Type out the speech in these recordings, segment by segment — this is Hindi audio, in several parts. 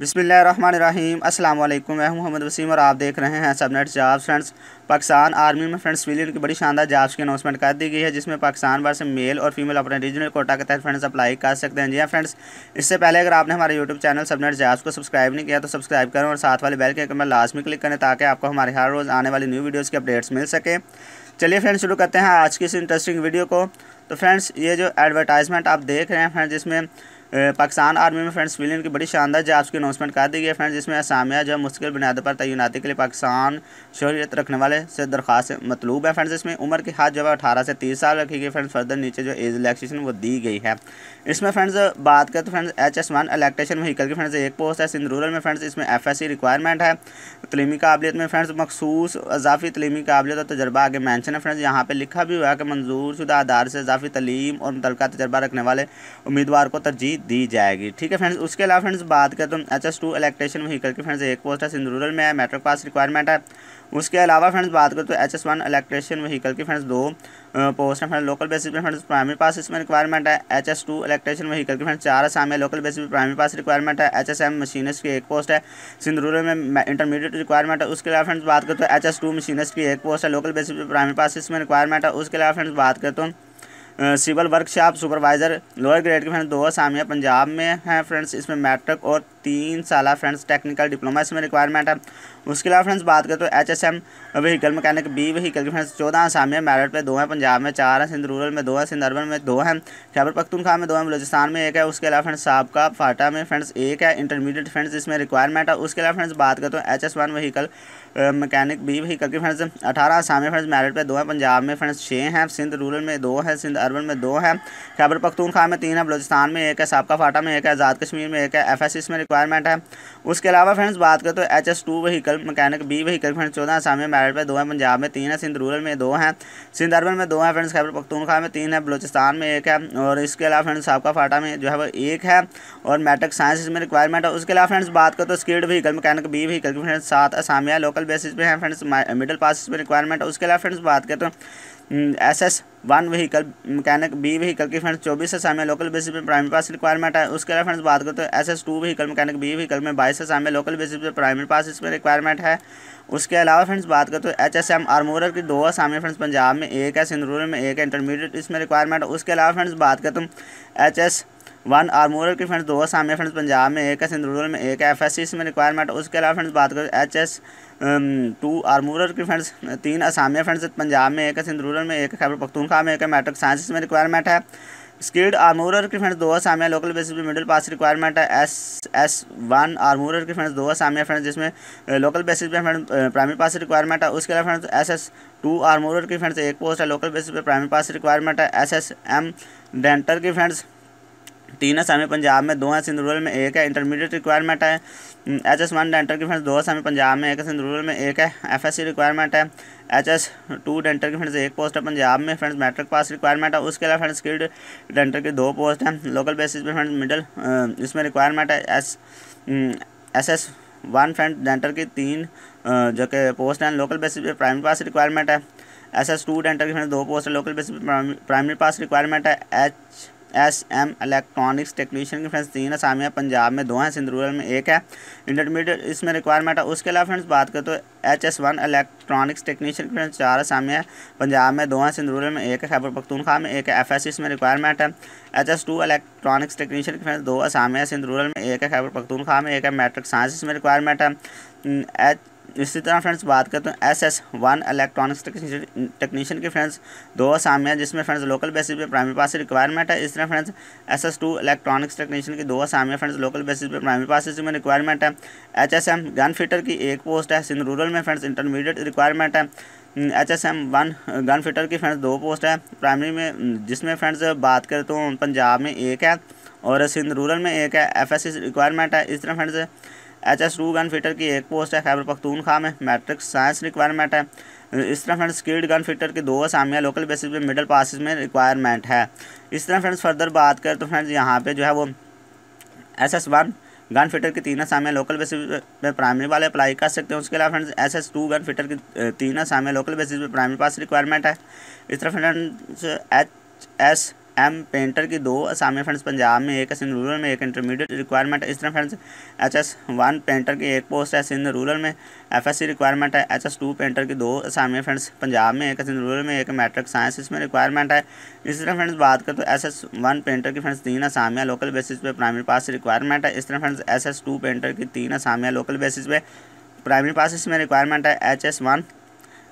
बिसमीम अल्लाम मैं हूं मोहम्मद वसीम और आप देख रहे हैं subnet jobs friends Pakistan army में फ्रेंड्स सिविलियन की बड़ी शानदार जॉब्स की अनाउंसमेंट कर दी गई है जिसमें पाकिस्तान भर से मेल और फीमेल अपने रीजनल कोटा के तहत फ्रेंड्स अप्लाई कर सकते हैं जी हाँ फ्रेंड्स इससे पहले अगर आपने हमारे यूट्यूब चैनल सबनेट जॉब्स को सब्सक्राइब नहीं किया तो सब्सक्राइब करें और साथ वाले बेल के आइकन पर लाजमी क्लिक करें ताकि आपको हमारे हर रोज़ आने वाली न्यू वीडियोज़ की अपडेट्स मिल सके चलिए फ्रेंड्स शुरू करते हैं आज की इस इंटरेस्टिंग वीडियो को तो फ्रेंड्स ये जो एडवर्टाइजमेंट आप देख रहे हैं फ्रेंड्स जिसमें पाकिस्तान आर्मी में फ्रेंड्स विलियन की बड़ी शानदार जांच की अनाउंसमेंट कर दी गई है फ्रेंड्स जिसमें असामिया जो मुश्किल बुनियाद पर तैनाती के लिए पाकिस्तान शहरीत रखने वाले से दरख्वास्त मतलूब है फ्रेंड्स इसमें उम्र की हाथ जो है अठारह से तीस साल रखी गई फ्रेंड्स फर्दर नीचे जो एज रिलैक्सेशन वो दी गई है इसमें फ्रेंड्स बात करें तो friends H S one electrician vehicle की फ्रेंड्स एक पोस्ट है सिंध रूरल में फ्रेंड्स इसमें एफ एस सी रिक्वायरमेंट है तलीमी काबिलियत में फ्रेंड्स मखसूस अजाफी तलीमी काबिलियत और तजर्बा आगे मैंशन है फ्रेंड्स यहाँ पर लिखा भी हुआ है कि मंजूर शुदा आधार से अजाफी तलीम और मुतल तजर्बा रखने वाले उम्मीदवार को तरजीह दी जाएगी ठीक है फ्रेंड्स उसके अलावा फ्रेंड्स बात करें तो H S two electrician vehicle की फ्रेंड्स एक पोस्ट है सिंध रूरल में है मेट्रिक पास रिक्वायरमेंट है उसके अलावा फ्रेंड्स बात करें तो H S one electrician vehicle की फ्रेंड्स दो पोस्ट है फ्रेंड लोकल बेसिस पर फ्रेंड्स प्राइमरी पास इसमें रिक्वायरमेंट है H S two electrician vehicle की फ्रेंड्स चार आसाम है लोकल बेसिस पर प्राइमरी पास रिक्वायरमेंट है एच एस एम मशीनस की एक पोस्ट है सिंध रूरल में इंटरमीडिएट रिक्वायरमेंट है उसके अलावा फ्रेंड्स बात करें तो एच एस टू मशीनस की एक पोस्ट है लोकल बेसिस पर प्राइमरी पास इसमें रिक्वायरमेंट है उसके अलावा फ्रेंड्स बात करें तो civil workshop supervisor lower grade के फ्रेंड्स दो असामिया पंजाब में हैं फ्रेंड्स इसमें मैट्रिक और तीन साल फ्रेंड्स टेक्निकल डिप्लोमा इसमें रिक्वायरमेंट है उसके अलावा फ्रेंड्स बात करें तो H S M vehicle mechanic B vehicle की फ्रेंड्स चौदह आसाम में मेरठ में दो हैं पंजाब में चार हैं सिंध रूरल में दो हैं सिंध अर्बन में दो हैं खैबर पख्तूनखा में दो हैं बलोचिस्तान में एक है उसके अलावा फ्रेंड्स साबका फाटा में फ्रेंड्स एक है इंटरमीडिएट फ्रेंड्स इसमें रिक्वायरमेंट है उसके अलावा फ्रेंड्स बात करें तो H S one vehicle mechanic B vehicle की फ्रेंड्स अठारह आसाम में फ्रेंड्स मेरठ में दो हैं पंजाब में फ्रेंड्स छः हैं सिंध रूरल में दो हैं सिंध अर्बन में दो हैं खैबर पख्तूनखा में तीन है बलोचिस्तान में एक है साबका फाटा में एक है आज़ाद कश्मीर में एक है एफ एस इसमें रिक्वायर रिक्वायरमेंट है उसके अलावा फ्रेंड्स बात करें तो H S two vehicle mechanic B vehicle friends चौदह आसामी में मेरिट पर दो हैं पंजाब में तीन है सिंध रूरल में दो हैं सिंध अर्बन में दो हैं फ्रेंड्स खैबर पख्तूनखा में तीन है बलोचिस्तान में एक है और इसके अलावा फ्रेंड्स साबका फाटा में जो है वो एक है और मेट्रिक साइंस में रिक्वायरमेंट है उसके अलावा फ्रेंड्स बात करें तो skilled vehicle mechanic B vehicle friends सात असामिया लोकल बेसिस पे हैं फ्रेंड्स मिडिल पास में रिक्वायरमेंट है उसके अलावा फ्रेंड्स बात करें तो S S one vehicle mechanic B vehicle की फ्रेंड्स चौबीस असामियाँ लोकल बेसिस पे प्राइमरी पास रिक्वायरमेंट है उसके अलावा फ्रेंड्स बात करते हैं S S two vehicle mechanic B vehicle में बाईस असामियाँ लोकल बेसिस पे प्राइमरी पास इसमें रिक्वायरमेंट है उसके अलावा फ्रेंड्स बात करते हैं एच एस एम आर्मोरर की दो असामियाँ फ्रेंड्स पंजाब में एक है सिंदरूर में एक है इंटरमीडिएट इसमें रिक्वायरमेंट है उसके अलावा फ्रेंड्स बात करते हैं एच तो एस वन और मोरल की फ्रेंड्स दो सामने फ्रेंड्स पंजाब में एक है सिंध रूरल में एक है एफ एस इसमें रिक्वायरमेंट उसके अलावा फ्रेंड्स बात करें एच एस टू आर्मूरर की फ्रेंड्स तीन असामिया फ्रेंड्स पंजाब में एक है सिंध रूरल में एक है खैबर पख्तूनखा में एक है मैट्रिक साइंस में रिक्वायरमेंट है स्किल्ड आर्मूरर की फ्रेंड्स दो असामिया लोकल बेसिस पे मिडिल पास रिक्वायरमेंट है एस एस वन आर्मूरर की फ्रेंड्स दो असामिया फ्रेंड्स जिसमें लोकल uh, बेसिस पे फ्रेंड प्राइमरी पास रिक्वायरमेंट है उसके अलावा friends S S two armourer की फ्रेंड्स एक पोस्ट है लोकल बेसिस पे प्राइमरी पास रिक्वायरमेंट है एस एस एम डेंटर की फ्रेंड्स तीन है सेमी पंजाब में दो है रूरल में एक है इंटरमीडिएट रिक्वायरमेंट है एच एस वन डेंटल की फ्रेंड्स दो है सेमी पंजाब में एक है रूरल में एक है एफ एस सी रिक्वायरमेंट है एच एस टू डेंटल की फ्रेंड्स एक पोस्ट है पंजाब में फ्रेंड्स मैट्रिक पास रिक्वायरमेंट है उसके अलावा फ्रेंड्स स्किल्ड डेंटल की दो पोस्ट हैं लोकल बेसिस पर फ्रेंड्स मिडल इसमें रिक्वायरमेंट है S S S one friend dental की तीन जो कि पोस्ट हैं लोकल बेसिस पे प्राइमरी पास रिक्वायरमेंट है एस एस टू डेंटल की फ्रेंड्स दो पोस्ट है लोकल बेसिस पे प्राइमरी पास रिक्वायरमेंट है H S M electronics technician की फ्रेंड्स तीन असामियाँ पंजाब में दो हैं सिंध रूरल में एक है इंटरमीडिएट इसमें रिक्वायरमेंट है उसके अलावा फ्रेंड्स बात करें तो H S one electronics technician की फ्रेंड्स चार असामियाँ पंजाब में दो हैं सिंध रूरल में एक है खैबर पख्तूनखा में एक है एफ एस इसमें रिक्वायरमेंट है H S two electronics technician की फ्रेंड्स दो असामियाँ सिंध रूरल में एक है खैबर पख्तूनखा में एक है मैट्रिक साइंस इसमें रिक्वायरमेंट है एच hmm, इसी तरह फ्रेंड्स बात करते हैं S S one electronics technician की फ्रेंड्स दो असामियाँ जिसमें फ्रेंड्स लोकल बेसिस पे प्राइमरी पास रिक्वायरमेंट है इस तरह friends S S two electronics technician की दो असामियाँ फ्रेंड्स लोकल बेसिस पे प्राइमरी पास में रिक्वायरमेंट है H S M gun fitter की एक पोस्ट है सिंध रूरल में फ्रेंड्स इंटरमीडिएट रिक्वायरमेंट है H S M one gun fitter की फ्रेंड्स दो पोस्ट है प्राइमरी में जिसमें फ्रेंड्स बात करें तो पंजाब में एक है और सिंध रूरल में एक है एफ एस रिक्वायरमेंट है इस तरह friends H S two gun fitter की एक पोस्ट है खैबर पख्तूनखा में मैट्रिक साइंस रिक्वायरमेंट है इस तरह फ्रेंड्स स्किल्ड गन फिटर की दो असामियाँ लोकल बेसिस पे मिडिल पासिस में रिक्वायरमेंट है इस तरह फ्रेंड्स फर्दर बात करें तो फ्रेंड्स यहाँ पे जो है वो S S one gun fitter की तीन असामियाँ लोकल बेसिस पे प्राइमरी वाले अप्लाई कर सकते हैं उसके अलावा friends S S two gun fitter की तीन असामियाँ लोकल बेसिस पे प्राइमरी पास रिक्वायरमेंट है इस तरह friends H S M painter की दो असामी फ्रेंड्स पंजाब में एक सिंध रूरल में एक इंटरमीडिएट रिक्वायरमेंट इस तरह friends H S one painter की एक पोस्ट है सिंध रूरल में एफ एस सी रिक्वायरमेंट है एच एस टू पेंटर की दो असामी फ्रेंड्स पंजाब में एक सिंध रूरल में एक मैट्रिक साइंस इसमें रिक्वायरमेंट है इस तरह फ्रेंड्स बात करें तो एस एस वन पेंटर की फ्रेंड्स तीन असामियाँ लोकल बेसिस पर प्राइमरी पास रिक्वायरमेंट है इस तरह friends S S two painter की तीन असामियाँ लोकल बेसिस पर प्राइमरी पास इसमें रिक्वायरमेंट है H S one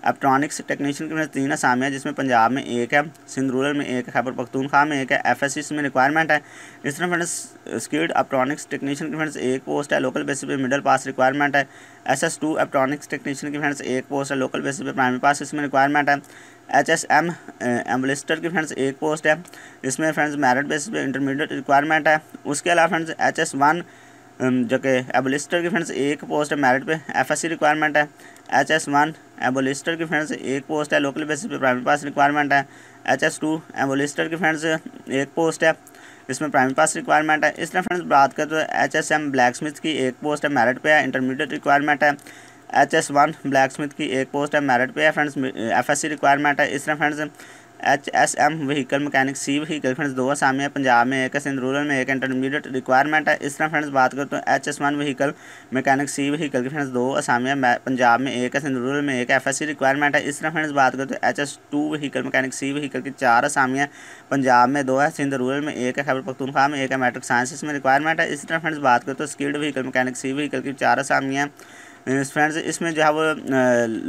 electronics technician की तीन असामियाँ जिसमें पंजाब में एक है सिंध रूरल में एक है खैबर पख्तूनखा में एक है एफ एस इसमें रिक्वायरमेंट है इस तरह फ्रेंड्स स्किल्ड इलेक्ट्रॉनिक्स टेक्नीशियन की फ्रेंड्स एक पोस्ट है लोकल बेसिस पे मिडिल पास रिक्वायरमेंट है S S two electronics technician की फ्रेंड्स एक पोस्ट है लोकल बेसिस पे प्राइमरी पास इसमें रिक्वायरमेंट है एच एस एम एम्बलिस्टर की फ्रेंड्स एक पोस्ट है इसमें फ्रेंड्स मेरिट बेसिस पे इंटरमीडिएट रिक्वायरमेंट है उसके अलावा फ्रेंड्स एच एस वन जो कि एबोलिस्टर की फ्रेंड्स एक पोस्ट है मेरिट पे एफएससी रिक्वायरमेंट है एच एस वन एबोलिस्टर की फ्रेंड्स एक पोस्ट है लोकल बेसिस पे प्राइमरी पास रिक्वायरमेंट है एच एस टू एबोलिस्टर की फ्रेंड्स एक पोस्ट है इसमें प्राइमरी पास रिक्वायरमेंट है इस तरह फ्रेंड्स बात करें तो H S M blacksmith की एक पोस्ट है मेरिट पे है इंटरमीडिएट रिक्वायरमेंट है H S one blacksmith की एक पोस्ट है मेरिट पे है friends F S C requirement है इस तरह friends H S M vehicle mechanic C vehicle friends दो आसामी है पंजाब में एक है सिंध रूरल में एक इंटरमीडिएट रिक्वायरमेंट है इस तरह फ्रेंड्स बात करते तो H S one vehicle mechanic C vehicle की फ्रेंड्स दो आसामी है पंजाब में एक है सिंध रूरल में एक एफ एस सी रिक्वायरमेंट है इस तरह फ्रेंड्स बात करते तो H S two vehicle mechanic C vehicle की चार आसामी है पंजाब में दो है सिंध रूरल में एक है खबर पखतुनखा में एक है मेट्रिक साइंसिस में रिक्वायरमेंट है इस तरह फ्रेंड्स बात करते तो skilled vehicle mechanic C vehicle की चार आसामी है फ्रेंड्स इसमें जो है वो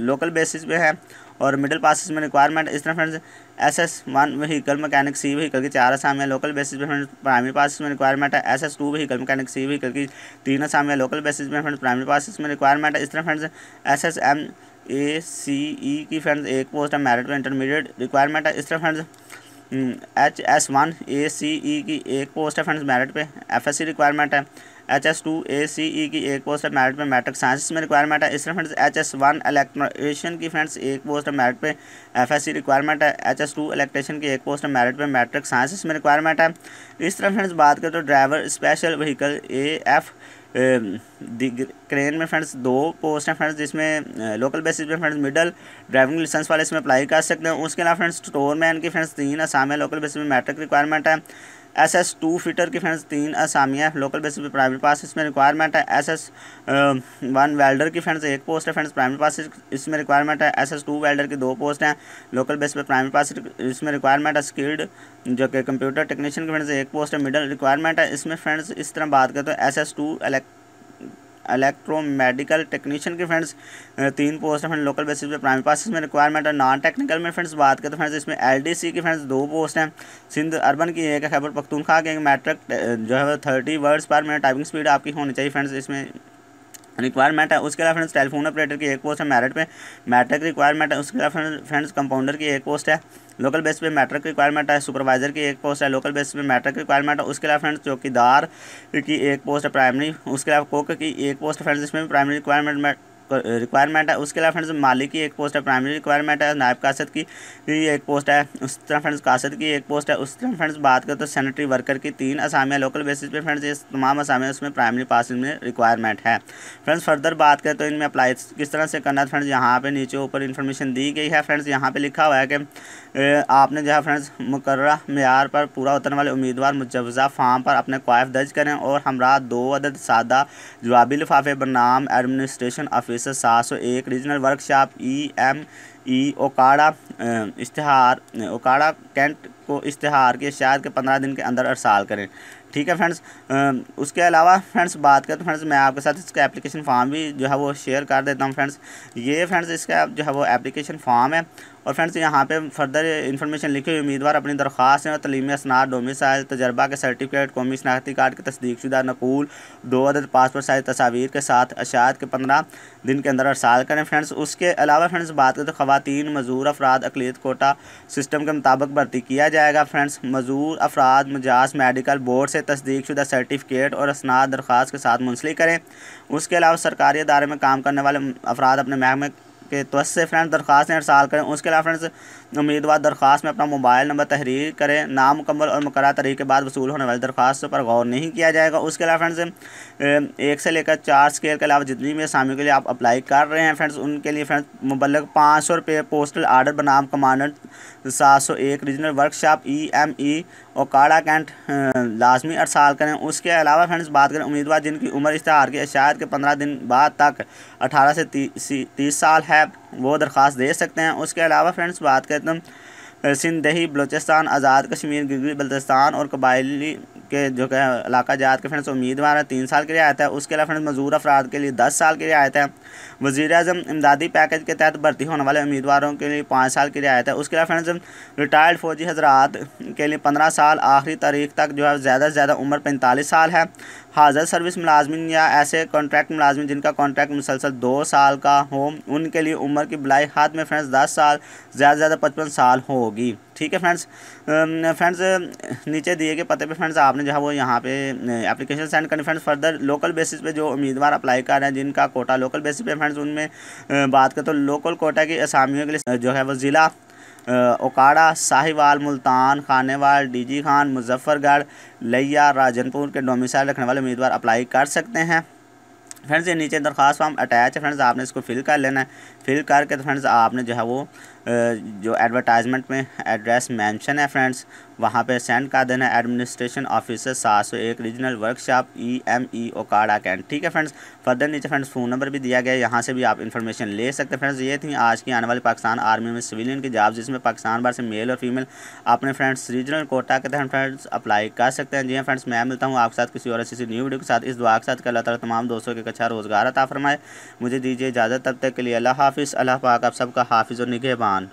लोकल बेसिस पे है और मिडिल पासिस में रिक्वायरमेंट इस तरह friends S S one vehicle mechanic C vehicle की चार आसामियाँ local basis friends primary pass में रिक्वायरमेंट है S S two vehicle mechanic C vehicle की तीन असामियाँ local basis friends primary pass में रिक्वायरमेंट है इस तरह friends S S M A C E की फ्रेंड्स एक पोस्ट है मेरिट में इंटरमीडिएट रिक्वायरमेंट है इस तरह friends H S one A C E की एक पोस्ट है फ्रेंड्स मेरिट पे एफ एस सी रिक्वायरमेंट है H S two A C E की एक पोस्ट है मैरिट पे मैट्रिक साइंस में रिक्वायरमेंट है इसमें friends H S one electrician की फ्रेंड्स एक पोस्ट है मैरिट पे एफ एस सी रिक्वायरमेंट है एच एस टू इलेक्ट्रेशन की एक पोस्ट है मैरिट पे मैट्रिक साइंस में रिक्वायरमेंट है इस तरह फ्रेंड्स बात करें तो driver special vehicle A F crane में फ्रेंड्स दो पोस्ट हैं फ्रेंड्स जिसमें लोकल बेसिस पे फ्रेंड्स मिडल ड्राइविंग लाइसेंस वाले इसमें अप्लाई कर सकते हैं उसके अलावा फ्रेंड्स स्टोर मैन की फ्रेंड्स तीन आसाम है लोकल बेसिस में मैट्रिक रिक्वायरमेंट है एस एस टू फीटर की फ्रेंड्स तीन असामियाँ लोकल बेसिस पे प्राइमरी पास इसमें रिक्वायरमेंट है एस एस वन वेल्डर की फ्रेंड्स एक पोस्ट है फ्रेंड्स प्राइमरी पास इसमें रिक्वायरमेंट है एस एस टू वेल्डर की दो पोस्ट हैं लोकल बेस पे प्राइमरी पास इसमें रिक्वायरमेंट है स्किल्ड जो कि कंप्यूटर टेक्नीशियन की फ्रेंड्स एक पोस्ट है मिडल रिक्वायरमेंट है इसमें फ्रेंड्स इस तरह बात करें तो S S two electromedical technician की फ्रेंड्स तीन पोस्ट हैं फ्रेंड लोकल बेसिस पे प्राइमरी पास इसमें रिक्वायरमेंट है नॉन टेक्निकल में फ्रेंड्स बात करें तो फ्रेंड्स इसमें एल की फ्रेंड्स दो पोस्ट हैं सिंध अर्बन की एक खैबर पख्तूनखा के मैट्रिक जो है thirty words per minute typing speed आपकी होनी चाहिए फ्रेंड्स इसमें रिक्वायरमेंट है उसके अलावा फ्रेंड्स टेलीफोन ऑपरेटर की एक पोस्ट है मैरिट पे मैट्रिक रिक्वायरमेंट है उसके अलावा फ्रेंड्स कंपाउंडर की एक पोस्ट है लोकल बेस पे मैट्रिक रिक्वायरमेंट है सुपरवाइजर की एक पोस्ट है लोकल बेस पे मैट्रिक रिक्वायरमेंट है उसके अलावा फ्रेंड्स चौकीदार की एक पोस्ट है प्राइमरी उसके अलावा कोक की एक पोस्ट फ्रेंड्स इसमें प्राइमरी रिक्वायरमेंट रिक्वायरमेंट है उसके अलावा फ्रेंड्स मालिक की एक पोस्ट है प्राइमरी रिक्वायरमेंट है नायब कासद की एक पोस्ट है उस तरह फ्रेंड्स कासद की एक पोस्ट है उस तरह फ्रेंड्स बात करें तो सैनिटरी वर्कर की तीन असामियाँ लोकल बेसिस पे फ्रेंड्स ये तमाम असामियाँ उसमें प्राइमरी पास में रिक्वायरमेंट है फ्रेंड्स फर्दर बात करें तो इनमें अप्लाई किस तरह से करना है फ्रेंड्स यहाँ पर नीचे ऊपर इन्फॉर्मेशन दी गई है फ्रेंड्स यहाँ पर लिखा हुआ है कि आपने जो है फ्रेंड्स मुकर मैार पर पूरा उतरने वाले उम्मीदवार मुजवजा फार्म पर अपने ख्वाफ दर्ज करें और हमरा दो अदद सादा जवाबी लिफाफे बनाम एडमिनिस्ट्रेशन ऑफिसर सात सौ एक regional workshop E M E Okara इश्तहार ओकाड़ा कैंट को इश्तहार के शायद के पंद्रह दिन के अंदर अरसाल करें ठीक है फ्रेंड्स उसके अलावा फ्रेंड्स बात करें तो फ्रेंड्स मैं आपके साथ इसका एप्लीकेशन फॉर्म भी जो है वो शेयर कर देता हूँ फ्रेंड्स ये फ्रेंड्स इसका जो है वो एप्लीकेशन फॉर्म है और फ्रेंड्स यहाँ पे फर्दर इन्फॉर्मेशन लिखी हुई उम्मीदवार अपनी दरख्वास्त और तलीमी असनाद डोमिसाइल तजर्बा के सर्टिफिकेट कौमी शनाख्ती कार्ड की तस्दीकशुदा नकूल दो अदद पासपोर्ट साइज तस्वीर के साथ अशात के पंद्रह दिन के अंदर अरसाल करें फ्रेंड्स उसके अलावा फ्रेंड्स बात करें तो खातन मजूर अफराद अकलीत कोटा सिस्टम के मुताबिक भर्ती किया जाएगा फ्रेंड्स मजूर अफराद मजाज मेडिकल बोर्ड से तस्दीकशुदा सर्टिफिकेट और असनाद दरख्वास्त के साथ मुंसलिक करें उसके अलावा सरकारी अदारे में काम करने वाले अफराद अपने महकमे के से फ्रेंड दरख्वास्त इरसाल करें उसके अलावा फ्रेंड्स उम्मीदवार दरख्वास्त में अपना मोबाइल नंबर तहरीर करें नाम मुकम्मल और मुकर तरीके बाद वसूल होने वाली दरख्वास्त पर गौर नहीं किया जाएगा उसके अलावा फ्रेंड्स एक से लेकर चार स्केल के अलावा जितनी भी असामियों के लिए आप अप्लाई कर रहे हैं फ्रेंड्स उनके लिए फ्रेंड्स मुबलक पाँच सौ रुपये पोस्टल आर्डर बनाम कमांडेंट सात सौ एक regional workshop E M E और काड़ा कैंट लाजमी अटसाल करें उसके अलावा फ्रेंड्स बात करें उम्मीदवार जिनकी उम्र इश्तहार के शायद के पंद्रह दिन बाद तक अठारह से तीस साल है वो दरख्वास दे सकते हैं उसके अलावा फ्रेंड्स बात करें तो सिंध दही बलोचिस्तान आज़ाद कश्मीर गिलगित बल्तिस्तान और कबायली के जो क्या इलाका जात के फ्रेंड्स उम्मीदवार हैं तीन साल के लिए आया था उसके अलावा फ्रेंड्स मजदूर अफराद के लिए दस साल के लिए आया था वजी अजम इमदादी पैकेज के तहत भर्ती होने वाले उम्मीदवारों के लिए पाँच साल के लिए आया था उसके अलावा फ्रेंड्स रिटायर्ड फौजी हजरात के लिए पंद्रह साल आखिरी तारीख तक जो है ज़्यादा से ज़्यादा उम्र पैंतालीस साल है हाजर सर्विस मुलाजमिन या ऐसे कॉन्ट्रैक्ट मुलाजमिन जिनका कॉन्ट्रैक्ट मुसलसल दो साल का हो उनके लिए उम्र की बुलाई हाथ में फ्रेंड्स दस साल ज़्यादा से ज़्यादा पचपन साल होगी ठीक है फ्रेंड्स फ्रेंड्स नीचे दिए गए पते पे फ्रेंड्स आपने जो है वो यहाँ पे एप्लीकेशन सेंड करनी फ्रेंड्स फर्दर लोकल बेसिस पे जो उम्मीदवार अप्लाई कर रहे हैं जिनका कोटा लोकल बेसिस पे फ्रेंड्स उनमें बात करें तो लोकल कोटा की असामियों के लिए जो है वो ज़िला ओकाड़ा साहिवाल मुल्तान खानेवाल डीजी खान मुजफ्फरगढ़ लिया राजनपुर के डोमिसाइल रखने वाले उम्मीदवार अप्लाई कर सकते हैं फ्रेंड्स ये नीचे दरख्वास्त फॉर्म अटैच है फ्रेंड्स आपने इसको फिल कर लेना है फिल करके तो फ्रेंड्स आपने जो है वो जो एडवर्टाइजमेंट में एड्रेस मेंशन है फ्रेंड्स वहाँ पे सेंड कर देना एडमिनिस्ट्रेशन ऑफिसर सात सौ एक regional workshop E M E Okara cantt ठीक है फ्रेंड्स फर्दर नीचे फ्रेंड्स फ़ोन नंबर भी दिया गया यहाँ से भी आप इन्फॉर्मेशन ले सकते हैं फ्रेंड्स ये थी आज की आने वाली पाकिस्तान आर्मी में सिविलियन की जॉब जिसमें पाकिस्तान भर से मेल और फीमेल अपने फ्रेंड्स रीजनल कोटा के तहत फ्रेंड्स अप्लाई कर सकते हैं जी हाँ फ्रेंड्स मैं मिलता हूँ आपके साथ किसी और ऐसी न्यू वीडियो के साथ इस दुआ के साथ कल तरह तमाम दोस्तों के अच्छा रोज़गार अता फरमाए मुझे दीजिए इजाज़त तब तक के लिए अल्लाह हाफिज़ अल्लाह पाक आप सबका हाफिज़ और निगहबान